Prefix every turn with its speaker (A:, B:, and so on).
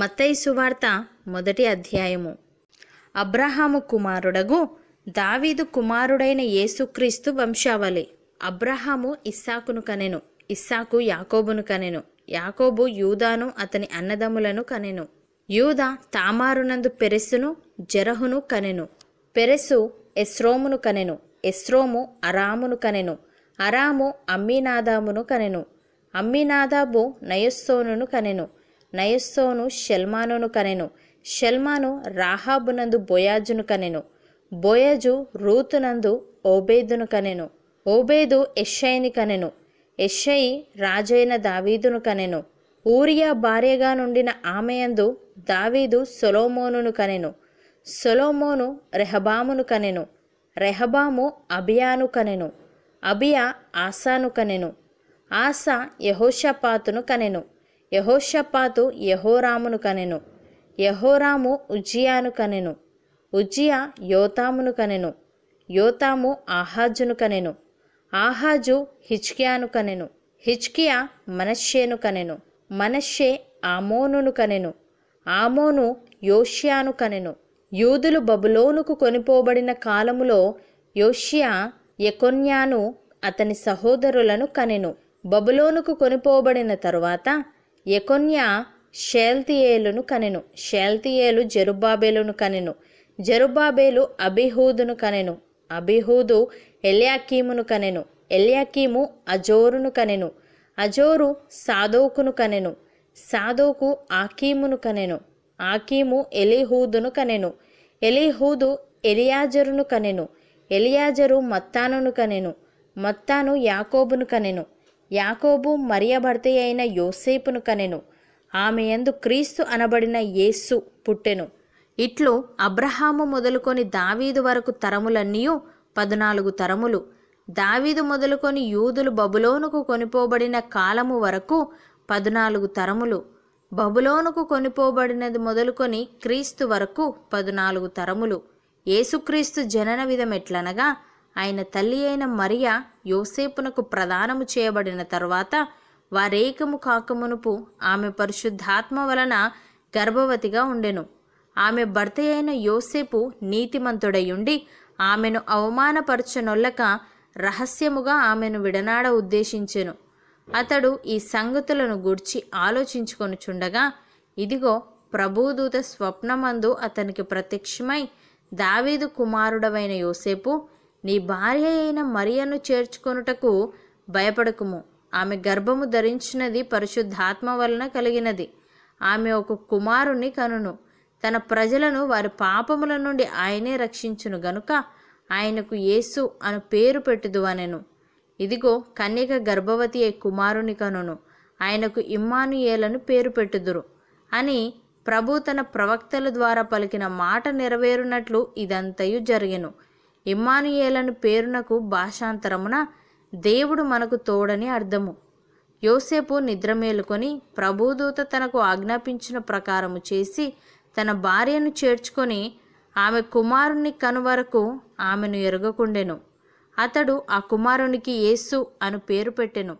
A: మత్తయి సువార్త మొదటి అధ్యాయము అబ్రహాము కుమారుడగు దావీదు కుమారుడైన యేసుక్రీస్తు వంశావళి అబ్రహాము ఇస్సాకును కనెను ఇస్సాకు యాకోబును కనెను యాకోబు యూదాను అతని అన్నదమ్ములను కనెను యూదా తామారునందు పెరెస్సును జరహును కనెను పెరెస్సు ఎస్రోమును కనెను ఎస్రోము అరామును కనెను అరాము అమ్మీనాదామును కనెను అమ్మీనాదాబు నయస్సోనును కనెను నయస్సోను షల్మానును కనెను షల్మాను రాహాబునందు బోయాజును కనెను బోయాజు రూతునందు ఓబేదును కనెను ఓబేదు ఎషయిని కనెను ఎషయి రాజైన దావీదును కనెను ఊరియా భార్యగా నుండిన ఆమెయందు దావీదు సొలోమోనును కనెను సొలోమోను రెహబామును కనెను రెహబాము అబియాను కనెను అబియా ఆసాను కనెను ఆసా యహోషపాతును కనెను యహోషపాతు యహోరామును కనెను యహోరాము ఉజ్జియాను కనెను ఉజ్జియా యోతామును కనెను యోతాము ఆహాజును కనెను ఆహాజు హిచ్కియాను కనెను హిచ్కియా మనశ్షేను కనెను మనశ్షే ఆమోనును కనెను ఆమోను యోష్యాను కనెను యూదులు బబులోనుకు కొనిపోబడిన కాలములో యోష్యా యకొన్యాను అతని సహోదరులను కనెను బబులోనుకు కొనిపోబడిన తరువాత ఎకొన్య షేల్తియేలును కనెను షేల్తియేలు జరుబాబేలును కనెను జరుబాబేలు అభిహూదును కనెను అభిహూదు ఎల్యాకీమును కనెను ఎల్యాకీము అజోరును కనెను అజోరు సాదోకును కనెను సాదోకు ఆకీమును కనెను ఆకీము ఎలిహూదును కనెను ఎలిహూదు ఎలియాజరును కనెను ఎలియాజరు మత్తానును కనెను మత్తాను యాకోబును కనెను యాకోబు మరియభర్త అయిన యోసేపును కనెను ఆమె యందు క్రీస్తు అనబడిన యేస్సు పుట్టెను ఇట్లు అబ్రహాము మొదలుకొని దావీదు వరకు తరములన్నీయు పద్నాలుగు తరములు దావీదు మొదలుకొని యూదులు బబులోనుకు కొనిపోబడిన కాలము వరకు పద్నాలుగు తరములు బబులోనుకు కొనిపోబడినది మొదలుకొని క్రీస్తు వరకు పద్నాలుగు తరములు ఏసుక్రీస్తు జనన ఎట్లనగా ఆయన తల్లి అయిన మరియా యోసేపునకు ప్రదానము చేయబడిన తరువాత వారేకము కాకమునుపు ఆమె పరిశుద్ధాత్మ వలన గర్భవతిగా ఉండెను ఆమె భర్త అయిన యోసేపు నీతిమంతుడయుండి ఆమెను అవమానపరచనొల్లక రహస్యముగా ఆమెను విడనాడ ఉద్దేశించెను అతడు ఈ సంగతులను గూర్చి ఆలోచించుకొనుచుండగా ఇదిగో ప్రభుదూత స్వప్నమందు అతనికి ప్రత్యక్షమై దావీదు కుమారుడవైన యోసేపు నీ భార్య అయిన మరియను చేర్చుకొనుటకు భయపడకుము ఆమె గర్భము ధరించినది పరిశుద్ధాత్మ వలన కలిగినది ఆమె ఒక కుమారుణ్ణి కనును తన ప్రజలను వారి పాపముల నుండి ఆయనే రక్షించును గనుక ఆయనకు యేసు అను పేరు పెట్టుదు అనెను ఇదిగో కన్యక గర్భవతి అయి కుమారుని కనును ఆయనకు ఇమ్మానుయేలను పేరు పెట్టుదురు అని ప్రభు తన ప్రవక్తల ద్వారా పలికిన మాట నెరవేరునట్లు ఇదంతయు జరిగెను ఇమ్మానుయేలను పేరునకు భాషాంతరమున దేవుడు మనకు తోడని అర్థము యోసేపు నిద్ర మేలుకొని ప్రభుదూత తనకు ఆజ్ఞాపించిన ప్రకారము చేసి తన భార్యను చేర్చుకొని ఆమె కుమారుణ్ణి కనువరకు ఆమెను ఎరగకుండెను అతడు ఆ కుమారునికి యేసు అను పేరు పెట్టెను